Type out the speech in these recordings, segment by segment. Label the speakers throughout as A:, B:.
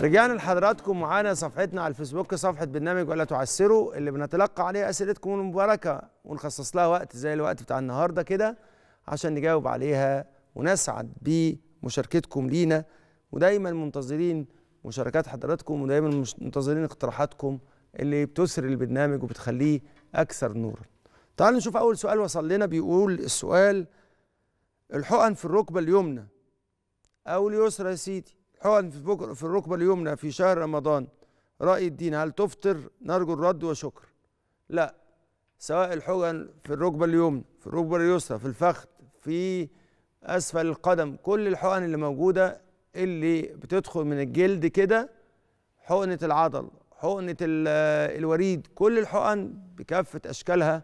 A: رجعنا لحضراتكم معانا صفحتنا على الفيسبوك صفحه برنامج ولا تعسروا اللي بنتلقى عليها اسئلتكم المباركه ونخصص لها وقت زي الوقت بتاع النهارده كده عشان نجاوب عليها ونسعد بمشاركتكم لينا ودايما منتظرين مشاركات حضراتكم ودايما منتظرين اقتراحاتكم اللي بتسر البرنامج وبتخليه اكثر نورا. تعالوا نشوف اول سؤال وصل لنا بيقول السؤال الحقن في الركبه اليمنى او اليسرى يا سيدي حقن في في الركبة اليمنى في شهر رمضان رأي الدين هل تفطر نرجو الرد وشكر لا سواء الحقن في الركبة اليمنى في الركبة اليسرى في الفخذ في أسفل القدم كل الحقن اللي موجودة اللي بتدخل من الجلد كده حقنة العضل حقنة الوريد كل الحقن بكافة أشكالها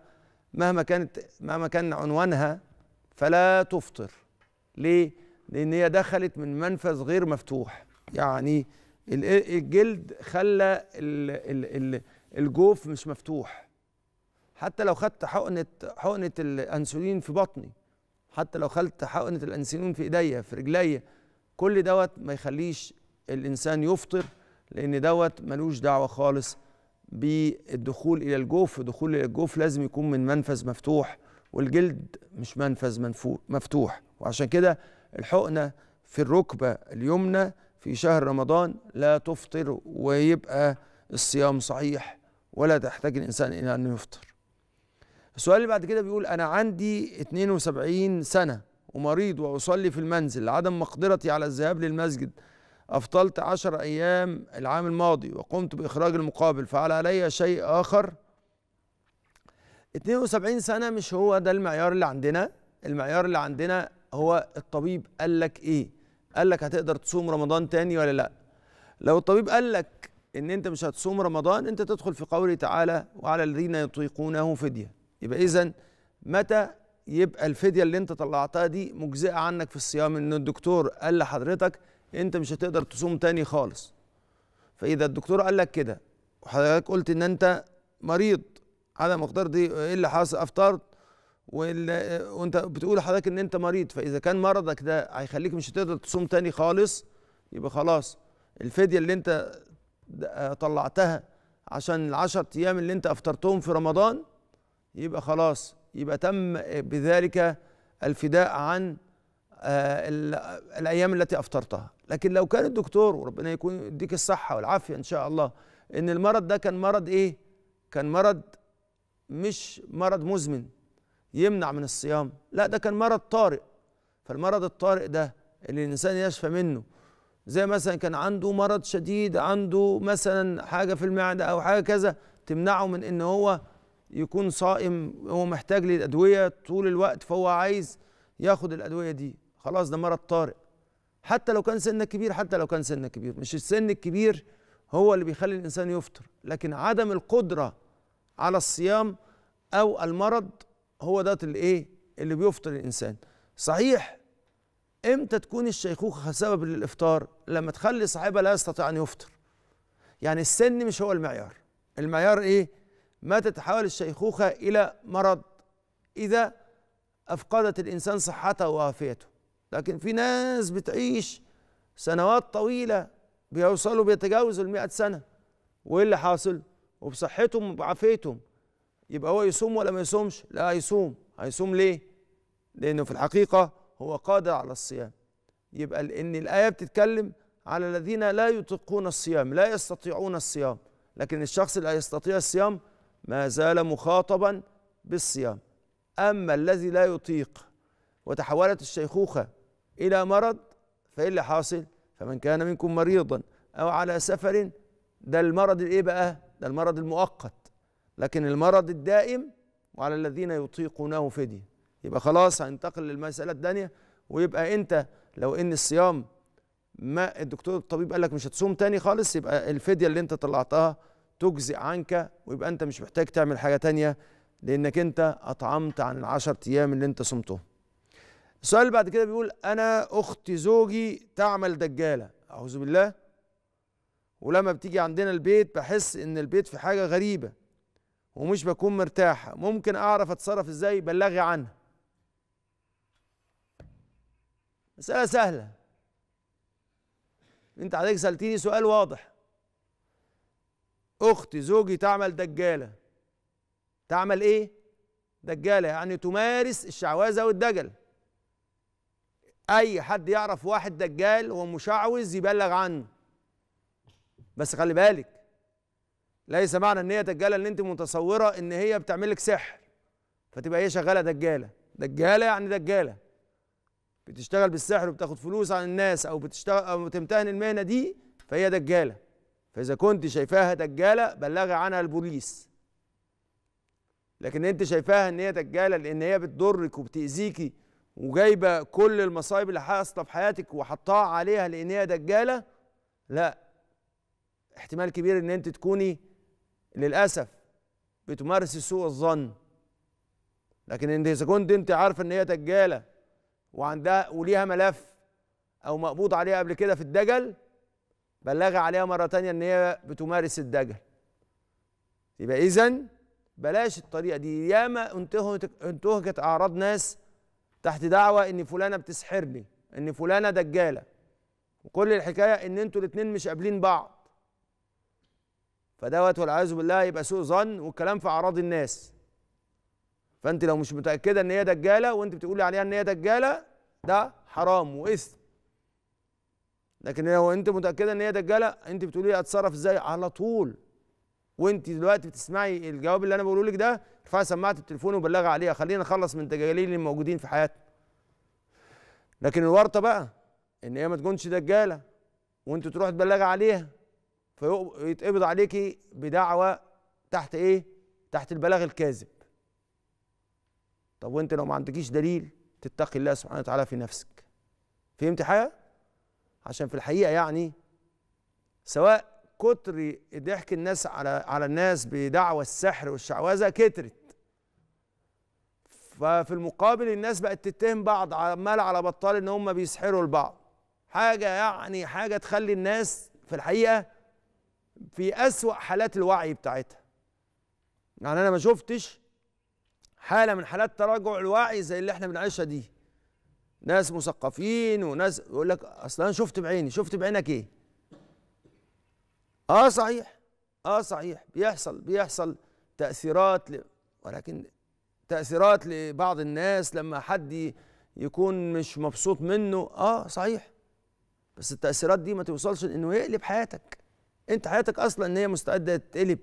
A: مهما كانت مهما كان عنوانها فلا تفطر ليه؟ لأن هي دخلت من منفذ غير مفتوح يعني الجلد خلى الجوف مش مفتوح حتى لو خدت حقنة حقنة الأنسولين في بطني حتى لو خدت حقنة الأنسولين في إيديا في رجليا كل دوت ما يخليش الإنسان يفطر لأن دوت ملوش دعوة خالص بالدخول إلى الجوف ودخول إلى الجوف لازم يكون من منفذ مفتوح والجلد مش منفذ مفتوح وعشان كده الحقنة في الركبة اليمنى في شهر رمضان لا تفطر ويبقى الصيام صحيح ولا تحتاج الإنسان إلى أن يفطر السؤال اللي بعد كده بيقول أنا عندي 72 سنة ومريض وأصلي في المنزل لعدم مقدرتي على الذهاب للمسجد أفطلت عشر أيام العام الماضي وقمت بإخراج المقابل فعل علي شيء آخر 72 سنة مش هو ده المعيار اللي عندنا المعيار اللي عندنا هو الطبيب قال لك ايه قال لك هتقدر تصوم رمضان تاني ولا لا لو الطبيب قال لك ان انت مش هتصوم رمضان انت تدخل في قوله تعالى وعلى الذين يطيقونه فديه يبقى اذا متى يبقى الفديه اللي انت طلعتها دي مجزئه عنك في الصيام ان الدكتور قال لحضرتك انت مش هتقدر تصوم تاني خالص فاذا الدكتور قال لك كده وحضرتك قلت ان انت مريض على مقدار دي ايه اللي حصل افطرت وانت بتقول لحضرتك ان انت مريض فاذا كان مرضك ده هيخليك مش هتقدر تصوم تاني خالص يبقى خلاص الفديه اللي انت طلعتها عشان العشر ايام اللي انت افطرتهم في رمضان يبقى خلاص يبقى تم بذلك الفداء عن آه، الايام التي افطرتها لكن لو كان الدكتور وربنا يكون يديك الصحه والعافيه ان شاء الله ان المرض ده كان مرض ايه كان مرض مش مرض مزمن يمنع من الصيام لا ده كان مرض طارئ فالمرض الطارئ ده اللي الانسان يشفى منه زي مثلا كان عنده مرض شديد عنده مثلا حاجه في المعده او حاجه كذا تمنعه من ان هو يكون صائم هو محتاج للادويه طول الوقت فهو عايز ياخد الادويه دي خلاص ده مرض طارئ حتى لو كان سنك كبير حتى لو كان سنك كبير مش السن الكبير هو اللي بيخلي الانسان يفطر لكن عدم القدره على الصيام او المرض هو ده الايه اللي بيفطر الانسان صحيح امتى تكون الشيخوخه سبب للافطار لما تخلي صاحبها لا يستطيع ان يفطر يعني السن مش هو المعيار المعيار ايه ما تتحول الشيخوخه الى مرض اذا افقدت الانسان صحته وعافيته لكن في ناس بتعيش سنوات طويله بيوصلوا بيتجاوزوا ال 100 سنه وايه اللي حاصل وبصحتهم وبعافيتهم يبقى هو يصوم ولا ما يصومش لا يصوم هيصوم ليه لانه في الحقيقه هو قادر على الصيام يبقى لان الايه بتتكلم على الذين لا يطيقون الصيام لا يستطيعون الصيام لكن الشخص اللي يستطيع الصيام ما زال مخاطبا بالصيام اما الذي لا يطيق وتحولت الشيخوخه الى مرض فايه اللي حاصل فمن كان منكم مريضا او على سفر ده المرض الايه بقى ده المرض المؤقت لكن المرض الدائم وعلى الذين يطيقونه فدية يبقى خلاص هننتقل للمسألة الثانية ويبقى أنت لو إن الصيام ما الدكتور الطبيب قال لك مش هتصوم تاني خالص يبقى الفدية اللي أنت طلعتها تجزئ عنك ويبقى أنت مش محتاج تعمل حاجة تانية لأنك أنت أطعمت عن العشر أيام اللي أنت صمتهم السؤال اللي بعد كده بيقول أنا أخت زوجي تعمل دجالة أعوذ بالله ولما بتيجي عندنا البيت بحس إن البيت في حاجة غريبة ومش بكون مرتاح ممكن اعرف اتصرف ازاي بلغي عنها مسألة سهلة انت عليك سألتيني سؤال واضح اختي زوجي تعمل دجالة تعمل ايه دجالة يعني تمارس الشعوذة والدجل اي حد يعرف واحد دجال ومشعوذ يبلغ عنه بس خلي بالك ليس معنى ان هي دجاله ان انت متصوره ان هي بتعمل لك سحر فتبقى هي شغاله دجاله دجاله يعني دجاله بتشتغل بالسحر وبتاخد فلوس عن الناس او بتشتغل او بتمتهن المهنه دي فهي دجاله فاذا كنت شايفاها دجاله بلغي عنها البوليس لكن انت شايفاها ان هي دجاله لان هي بتضرك وبتاذيكي وجايبه كل المصايب اللي حاصله في حياتك وحطاها عليها لان هي دجاله لا احتمال كبير ان انت تكوني للاسف بتمارس سوء الظن لكن اذا كنت انت عارفه ان هي دجاله وعندها وليها ملف او مقبوض عليها قبل كده في الدجل بلغ عليها مره تانية ان هي بتمارس الدجل يبقى اذا بلاش الطريقه دي ياما انتهكت اعراض ناس تحت دعوه ان فلانه بتسحرني ان فلانه دجاله وكل الحكايه ان انتوا الاثنين مش قابلين بعض فدوت والعياذ بالله يبقى سوء ظن والكلام في اعراض الناس فانت لو مش متاكده ان هي دجاله وانت بتقولي عليها ان هي دجاله ده حرام واثم لكن لو انت متاكده ان هي دجاله انت بتقولي اتصرف ازاي على طول وانت دلوقتي بتسمعي الجواب اللي انا بقوله لك ده ارفعي سماعه التليفون وبلغي عليها خلينا نخلص من الدجالين اللي موجودين في حياتنا لكن الورطه بقى ان هي ما تكونش دجاله وانت تروح تبلغي عليها فيتقبض عليكي بدعوى تحت ايه؟ تحت البلاغ الكاذب. طب وانت لو ما عندكيش دليل تتقي الله سبحانه وتعالى في نفسك. فهمت حاجه؟ عشان في الحقيقه يعني سواء كتر ضحك الناس على على الناس بدعوى السحر والشعوذه كترت. ففي المقابل الناس بقت تتهم بعض عمال على بطال ان هم بيسحروا لبعض. حاجه يعني حاجه تخلي الناس في الحقيقه في أسوأ حالات الوعي بتاعتها يعني أنا ما شفتش حالة من حالات تراجع الوعي زي اللي احنا بنعيشها دي ناس مثقفين وناس يقول لك اصل انا شفت بعيني شفت بعينك ايه اه صحيح اه صحيح بيحصل بيحصل تاثيرات ل... ولكن تاثيرات لبعض الناس لما حد يكون مش مبسوط منه اه صحيح بس التاثيرات دي ما توصلش انه يقلب حياتك انت حياتك اصلا ان هي مستعده تتقلب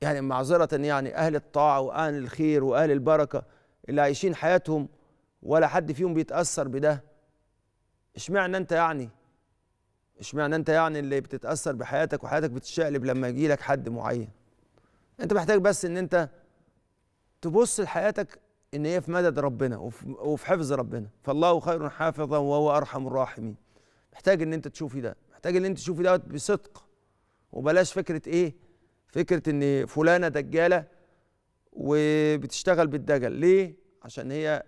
A: يعني معذره يعني اهل الطاعه واهل الخير واهل البركه اللي عايشين حياتهم ولا حد فيهم بيتاثر بده اشمعنى انت يعني اشمعنى انت يعني اللي بتتاثر بحياتك وحياتك بتتشقلب لما يجي لك حد معين انت محتاج بس ان انت تبص لحياتك ان هي في مدد ربنا وفي حفظ ربنا فالله خير حافظا وهو ارحم الراحمين محتاج ان انت تشوفي ده محتاج اللي انت تشوفي دوت بصدق وبلاش فكره ايه فكره ان فلانه دجاله وبتشتغل بالدجل ليه عشان هي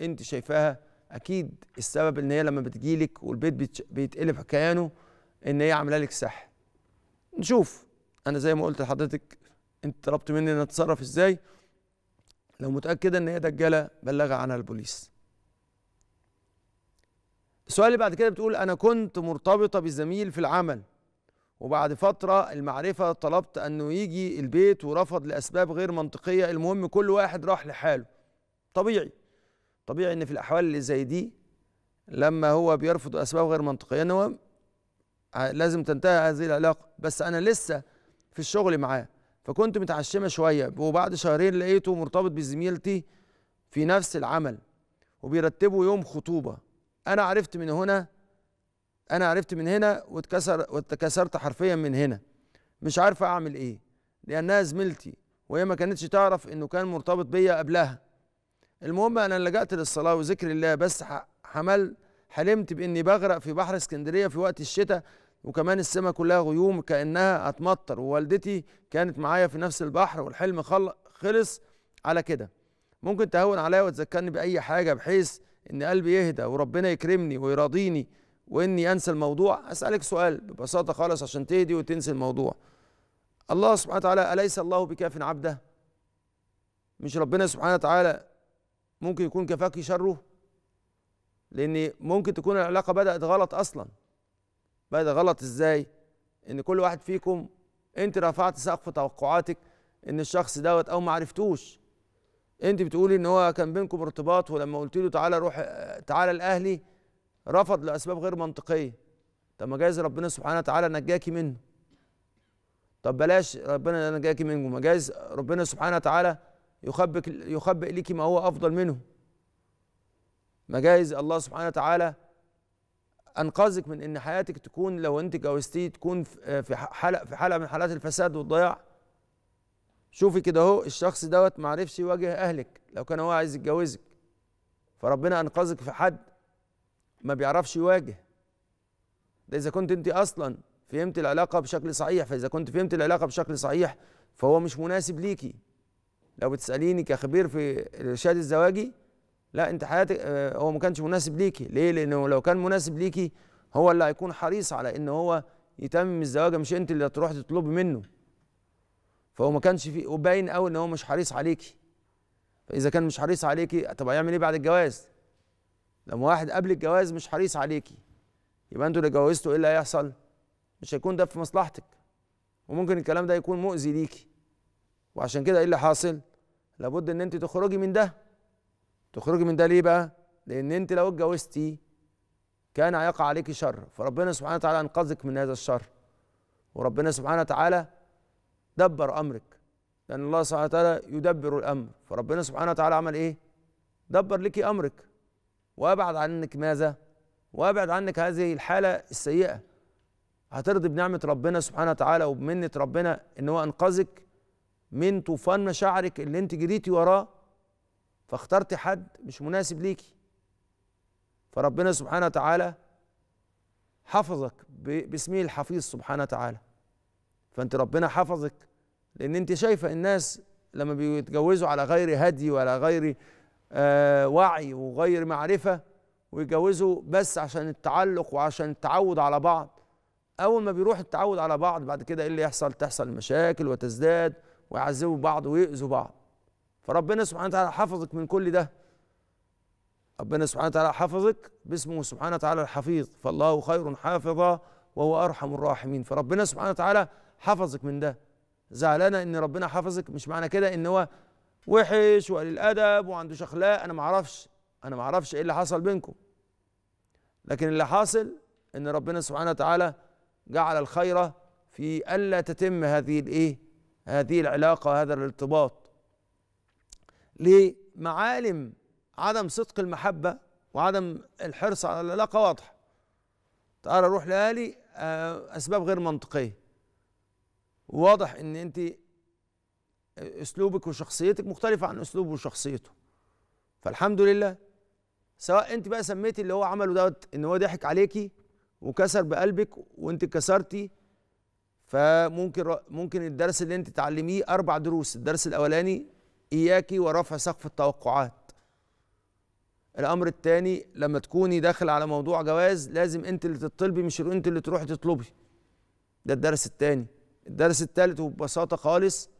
A: انت شايفاها اكيد السبب ان هي لما بتجيلك والبيت بيتقلب كيانه ان هي عامله لك سحر نشوف انا زي ما قلت لحضرتك انت طلبت مني ان اتصرف ازاي لو متاكده ان هي دجاله بلغها عنها البوليس السؤال اللي بعد كده بتقول أنا كنت مرتبطة بزميل في العمل وبعد فترة المعرفة طلبت أنه يجي البيت ورفض لأسباب غير منطقية المهم كل واحد راح لحاله طبيعي طبيعي أن في الأحوال اللي زي دي لما هو بيرفض أسباب غير منطقية أنه لازم تنتهي هذه العلاقة بس أنا لسه في الشغل معاه فكنت متعشمة شوية وبعد شهرين لقيته مرتبط بزميلتي في نفس العمل وبيرتبوا يوم خطوبة انا عرفت من هنا انا عرفت من هنا واتكسر واتكسرت حرفيا من هنا مش عارفه اعمل ايه لانها زميلتي وهي ما كانتش تعرف انه كان مرتبط بيا قبلها المهم انا لجأت للصلاه وذكر الله بس حمل حلمت باني بغرق في بحر اسكندريه في وقت الشتاء وكمان السماء كلها غيوم كانها هتمطر ووالدتي كانت معايا في نفس البحر والحلم خلص على كده ممكن تهون عليا وتذكرني باي حاجه بحيث ان قلبي يهدى وربنا يكرمني ويراضيني واني انسى الموضوع اسالك سؤال ببساطه خالص عشان تهدي وتنسي الموضوع الله سبحانه وتعالى اليس الله بكاف عبده مش ربنا سبحانه وتعالى ممكن يكون كفاك شره لان ممكن تكون العلاقه بدات غلط اصلا بدات غلط ازاي ان كل واحد فيكم انت رفعت سقف توقعاتك ان الشخص دوت او ما عرفتوش انت بتقولي ان هو كان بينكم ارتباط ولما قلت له تعالى روح تعالى الاهلي رفض لاسباب غير منطقيه طب ما جايز ربنا سبحانه وتعالى نجاكي منه طب بلاش ربنا نجاكي منه ما جايز ربنا سبحانه وتعالى يخبك يخبئ ليكي ما هو افضل منه ما جايز الله سبحانه وتعالى انقذك من ان حياتك تكون لو انت جوزتيه تكون في حلقه في حلقه من حالات الفساد والضياع شوفي كده اهو الشخص دوت ما عرفش يواجه اهلك لو كان هو عايز يتجوزك فربنا انقذك في حد ما بيعرفش يواجه ده اذا كنت انت اصلا فهمت العلاقه بشكل صحيح فاذا كنت فهمت العلاقه بشكل صحيح فهو مش مناسب ليكي لو بتساليني كخبير في الارشاد الزواجي لا انت حياتك آه، هو ما كانش مناسب ليكي ليه لانه لو كان مناسب ليكي هو اللي هيكون حريص على ان هو يتمم الزواج مش انت اللي تروح تطلبي منه فهو ما كانش فيه وباين قوي ان هو مش حريص عليكي فاذا كان مش حريص عليكي طب هيعمل ايه بعد الجواز لما واحد قبل الجواز مش حريص عليكي يبقى انتوا اللي جوزتوا ايه اللي هيحصل مش هيكون ده في مصلحتك وممكن الكلام ده يكون مؤذي ليكي وعشان كده ايه اللي حاصل لابد ان انت تخرجي من ده تخرجي من ده ليه بقى لان انت لو اتجوزتي كان هيقع عليك شر فربنا سبحانه وتعالى انقذك من هذا الشر وربنا سبحانه وتعالى دبر امرك لان الله سبحانه وتعالى يدبر الامر فربنا سبحانه وتعالى عمل ايه دبر لك امرك وابعد عنك ماذا وابعد عنك هذه الحاله السيئه هترضي بنعمه ربنا سبحانه وتعالى وبمنه ربنا ان هو انقذك من طوفان مشاعرك اللي انت جريتي وراه فاخترت حد مش مناسب ليكي فربنا سبحانه وتعالى حفظك باسمه الحفيظ سبحانه وتعالى فانت ربنا حفظك لان انت شايفه الناس لما بيتجوزوا على غير هدي وعلى غير آه، وعي وغير معرفه ويتجوزوا بس عشان التعلق وعشان التعود على بعض اول ما بيروح التعود على بعض بعد كده ايه اللي يحصل تحصل مشاكل وتزداد ويعذبوا بعض ويؤذوا بعض فربنا سبحانه وتعالى حفظك من كل ده ربنا سبحانه وتعالى حفظك باسمه سبحانه وتعالى الحفيظ فالله خير حافظا وهو ارحم الراحمين فربنا سبحانه وتعالى حفظك من ده زعلانه ان ربنا حفظك مش معنى كده ان هو وحش وقليل الأدب وعنده شخلاء انا ما اعرفش انا ما اعرفش ايه اللي حصل بينكم لكن اللي حاصل ان ربنا سبحانه وتعالى جعل الخير في الا تتم هذه الايه هذه العلاقه هذا الارتباط لمعالم عدم صدق المحبه وعدم الحرص على العلاقه واضحه تعالى روح لأهلي آه، أسباب غير منطقية واضح ان انت اسلوبك وشخصيتك مختلفه عن اسلوبه وشخصيته فالحمد لله سواء انت بقى سميتي اللي هو عمله دوت ان هو ضحك عليكي وكسر بقلبك وانت كسرتي فممكن ممكن الدرس اللي انت تعلميه اربع دروس الدرس الاولاني اياكي ورفع سقف التوقعات الامر الثاني لما تكوني داخل على موضوع جواز لازم انت اللي تطلبي مش انت اللي تروحي تطلبي ده الدرس الثاني الدرس الثالث وببساطة خالص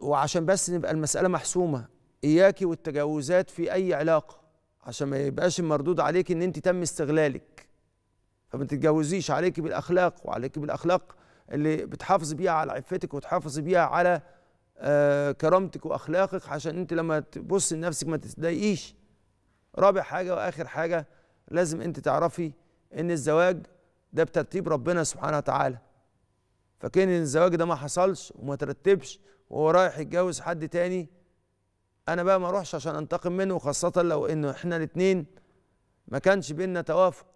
A: وعشان بس نبقى المسألة محسومة إياكي والتجاوزات في أي علاقة عشان ما يبقاش المردود عليك إن أنت تم استغلالك فما تتجوزيش عليك بالأخلاق وعليك بالأخلاق اللي بتحافظ بيها على عفتك وتحافظ بيها على آه كرامتك وأخلاقك عشان أنت لما تبص لنفسك ما تتضايقيش رابع حاجة وآخر حاجة لازم أنت تعرفي إن الزواج ده بترتيب ربنا سبحانه وتعالى فكان الزواج ده ما حصلش وما ترتبش وهو رايح يتجوز حد تاني انا بقى ما اروحش عشان انتقم منه خاصه لو انه احنا الاتنين ما كانش بينا توافق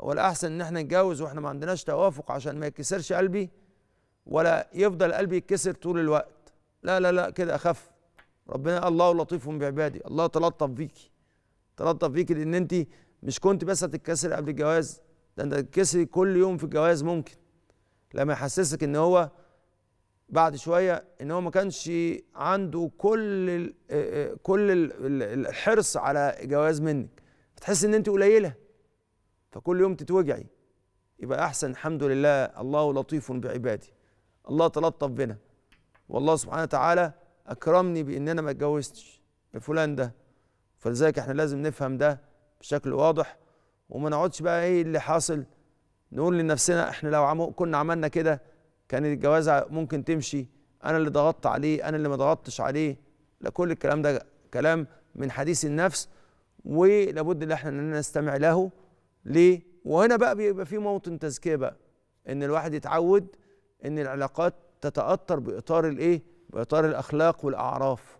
A: هو الاحسن ان احنا نتجوز واحنا ما عندناش توافق عشان ما يكسرش قلبي ولا يفضل قلبي يتكسر طول الوقت لا لا لا كده اخف ربنا الله لطيف بعبادي الله تلطف بيكي تلطف بيكي لان انت مش كنت بس هتتكسر قبل الجواز ده انت هتتكسري كل يوم في الجواز ممكن لما يحسسك ان هو بعد شويه ان هو ما كانش عنده كل آه، آه، كل الحرص على جواز منك فتحس ان انت قليله فكل يوم تتوجعي يبقى احسن الحمد لله الله لطيف بعباده الله تلطف بنا والله سبحانه وتعالى اكرمني بان انا ما اتجوزتش بفلان ده فلذلك احنا لازم نفهم ده بشكل واضح وما نقعدش بقى ايه اللي حاصل نقول لنفسنا احنا لو كنا عملنا كده كانت الجوازه ممكن تمشي انا اللي ضغطت عليه انا اللي ما ضغطتش عليه لا كل الكلام ده كلام من حديث النفس ولابد ان احنا نستمع له ليه وهنا بقى بيبقى في موطن تزكيه بقى ان الواحد يتعود ان العلاقات تتاثر باطار الايه باطار الاخلاق والاعراف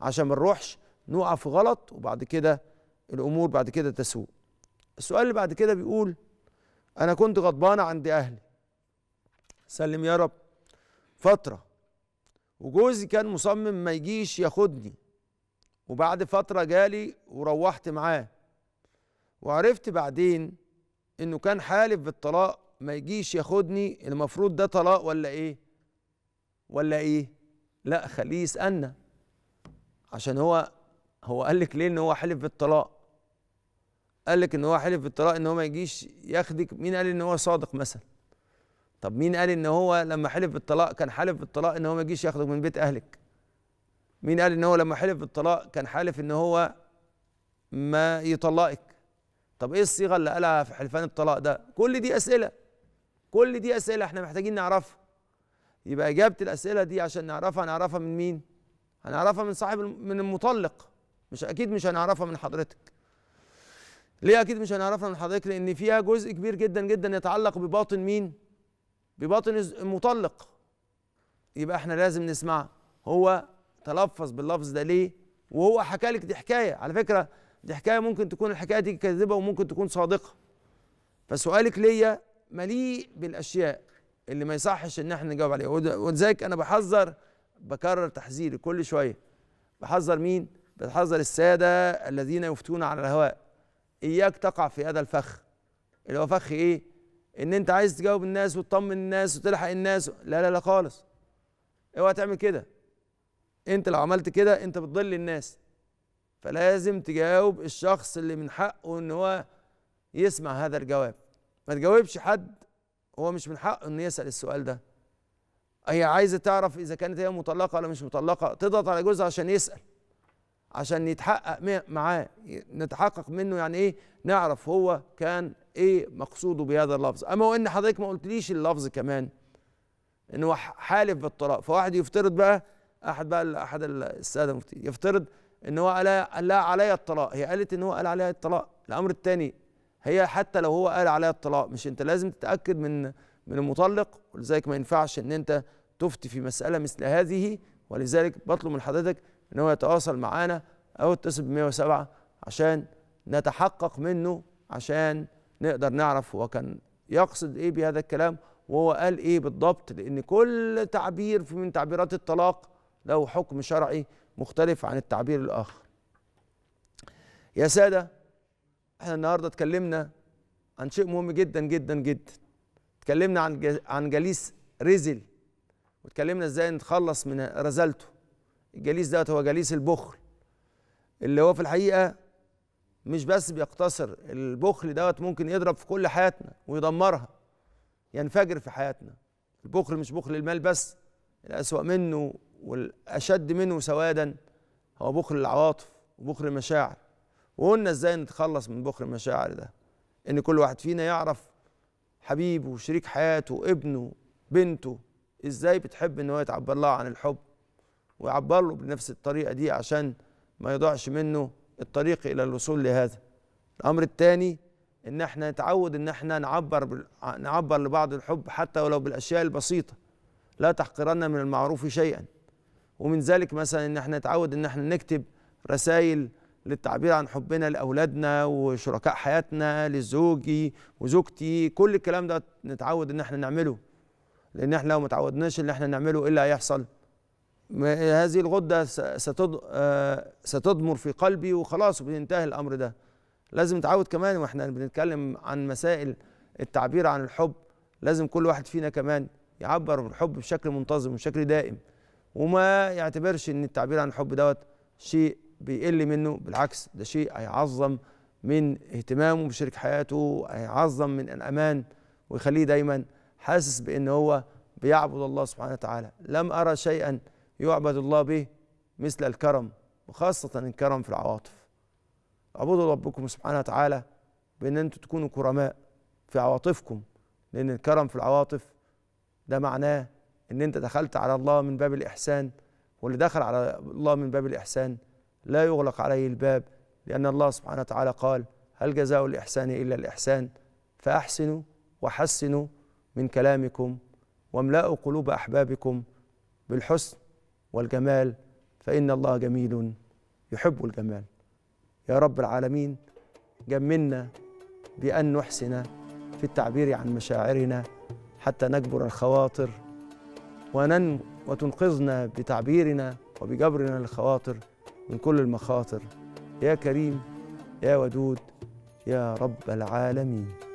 A: عشان ما نروحش نقع في غلط وبعد كده الامور بعد كده تسوء السؤال اللي بعد كده بيقول انا كنت غضبان عند اهلي سلم يا رب فتره وجوزي كان مصمم ما يجيش ياخدني وبعد فتره جالي وروحت معاه وعرفت بعدين انه كان حالف بالطلاق ما يجيش ياخدني المفروض ده طلاق ولا ايه ولا ايه لا خليه يسالنا عشان هو هو قال لك ليه ان هو حلف بالطلاق قال لك ان هو حلف بالطلاق ان هو ما يجيش ياخدك مين قال ان هو صادق مثلا طب مين قال ان هو لما حلف بالطلاق كان حالف بالطلاق ان هو ما يجيش ياخدك من بيت اهلك مين قال ان هو لما حلف بالطلاق كان حالف ان هو ما يطلقك طب ايه الصيغه اللي قالها في حلفان الطلاق ده كل دي اسئله كل دي اسئله احنا محتاجين نعرفها يبقى اجابه الاسئله دي عشان نعرفها هنعرفها من مين هنعرفها من صاحب من المطلق مش اكيد مش هنعرفها من حضرتك ليه اكيد مش هنعرفها من حضرتك لان فيها جزء كبير جدا جدا يتعلق بباطن مين بباطن المطلق يبقى احنا لازم نسمع هو تلفظ باللفظ ده ليه وهو حكى لك دي حكايه على فكره دي حكايه ممكن تكون الحكايه دي كاذبه وممكن تكون صادقه فسؤالك ليا مليء بالاشياء اللي ما يصحش ان احنا نجاوب عليها ولذلك انا بحذر بكرر تحذيري كل شويه بحذر مين بحذر الساده الذين يفتون على الهواء اياك تقع في هذا الفخ اللي هو فخ ايه ان انت عايز تجاوب الناس وتطمن الناس وتلحق الناس لا لا لا خالص اوعى تعمل كده انت لو عملت كده انت بتضل الناس فلازم تجاوب الشخص اللي من حقه ان هو يسمع هذا الجواب ما تجاوبش حد هو مش من حقه انه يسال السؤال ده هي عايزه تعرف اذا كانت هي مطلقه ولا مش مطلقه تضغط على جوزها عشان يسال عشان يتحقق معاه نتحقق منه يعني ايه نعرف هو كان ايه مقصوده بهذا اللفظ اما وان حضرتك ما قلتليش اللفظ كمان ان هو حالف بالطلاق فواحد يفترض بقى احد بقى احد الساده المفتي يفترض ان هو قال لا علي الطلاق هي قالت ان هو قال عليها الطلاق الامر الثاني هي حتى لو هو قال عليها الطلاق مش انت لازم تتاكد من من المطلق ولذلك ما ينفعش ان انت تفتي في مساله مثل هذه ولذلك بطلب من حضرتك ان هو يتواصل معانا او يتصل ب 107 عشان نتحقق منه عشان نقدر نعرف هو كان يقصد ايه بهذا الكلام وهو قال ايه بالضبط لان كل تعبير من تعبيرات الطلاق له حكم شرعي مختلف عن التعبير الاخر يا ساده احنا النهارده اتكلمنا عن شيء مهم جدا جدا جدا اتكلمنا عن عن جليس رزل واتكلمنا ازاي نتخلص من رزالته الجليس دوت هو جليس البخل اللي هو في الحقيقه مش بس بيقتصر البخل دوت ممكن يضرب في كل حياتنا ويدمرها ينفجر في حياتنا البخل مش بخل المال بس الأسوأ منه والأشد منه سوادا هو بخل العواطف وبخل المشاعر وقلنا ازاي نتخلص من بخل المشاعر ده ان كل واحد فينا يعرف حبيبه وشريك حياته ابنه بنته ازاي بتحب ان هو يتعبر لها عن الحب ويعبر له بنفس الطريقة دي عشان ما يضيعش منه الطريق إلى الوصول لهذا الأمر الثاني إن احنا نتعود إن احنا نعبر نعبر لبعض الحب حتى ولو بالأشياء البسيطة لا تحقرن من المعروف شيئا ومن ذلك مثلا إن احنا نتعود إن احنا نكتب رسائل للتعبير عن حبنا لاولادنا وشركاء حياتنا لزوجي وزوجتي كل الكلام ده نتعود ان احنا نعمله لان احنا لو ما تعودناش ان احنا نعمله ايه اللي هيحصل؟ هذه الغدة آه، ستضمر في قلبي وخلاص وبينتهي الأمر ده لازم نتعود كمان واحنا بنتكلم عن مسائل التعبير عن الحب لازم كل واحد فينا كمان يعبر بالحب بشكل منتظم وبشكل دائم وما يعتبرش ان التعبير عن الحب دوت شيء بيقل منه بالعكس ده شيء هيعظم من اهتمامه بشريك حياته هيعظم من الامان ويخليه دايما حاسس بان هو بيعبد الله سبحانه وتعالى لم ارى شيئا يعبد الله به مثل الكرم وخاصة الكرم في العواطف اعبدوا ربكم سبحانه وتعالى بأن أنتم تكونوا كرماء في عواطفكم لأن الكرم في العواطف ده معناه أن أنت دخلت على الله من باب الإحسان واللي دخل على الله من باب الإحسان لا يغلق عليه الباب لأن الله سبحانه وتعالى قال هل جزاء الإحسان إلا الإحسان فأحسنوا وحسنوا من كلامكم واملأوا قلوب أحبابكم بالحسن والجمال فإن الله جميل يحب الجمال يا رب العالمين جملنا بأن نحسن في التعبير عن مشاعرنا حتى نجبر الخواطر ونن وتنقذنا بتعبيرنا وبجبرنا للخواطر من كل المخاطر يا كريم يا ودود يا رب العالمين